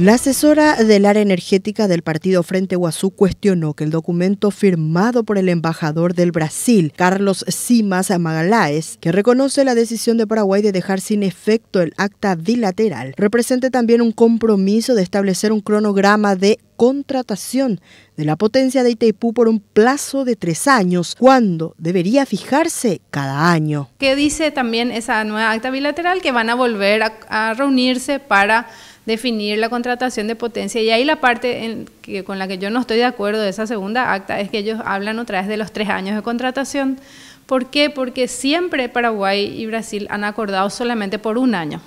La asesora del área energética del partido Frente Guazú cuestionó que el documento firmado por el embajador del Brasil, Carlos Simas Magaláes, que reconoce la decisión de Paraguay de dejar sin efecto el acta bilateral, represente también un compromiso de establecer un cronograma de contratación de la potencia de Itaipú por un plazo de tres años, cuando debería fijarse cada año. ¿Qué dice también esa nueva acta bilateral? Que van a volver a reunirse para definir la contratación de potencia. Y ahí la parte con la que yo no estoy de acuerdo de esa segunda acta es que ellos hablan otra vez de los tres años de contratación. ¿Por qué? Porque siempre Paraguay y Brasil han acordado solamente por un año.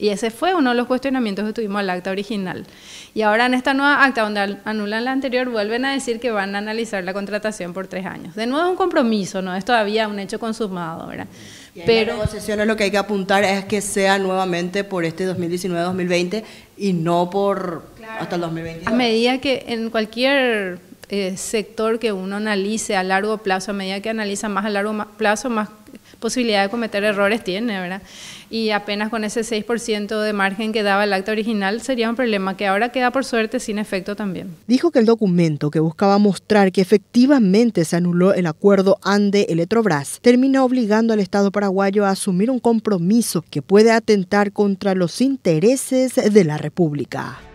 Y ese fue uno de los cuestionamientos que tuvimos al acta original. Y ahora en esta nueva acta, donde anulan la anterior, vuelven a decir que van a analizar la contratación por tres años. De nuevo es un compromiso, no es todavía un hecho consumado, ¿verdad? en Pero las negociaciones lo que hay que apuntar es que sea nuevamente por este 2019-2020 y no por hasta el 2022. A medida que en cualquier eh, sector que uno analice a largo plazo, a medida que analiza más a largo plazo, más posibilidad de cometer errores tiene, ¿verdad? Y apenas con ese 6% de margen que daba el acta original sería un problema que ahora queda por suerte sin efecto también. Dijo que el documento que buscaba mostrar que efectivamente se anuló el acuerdo ANDE-Electrobras termina obligando al Estado paraguayo a asumir un compromiso que puede atentar contra los intereses de la República.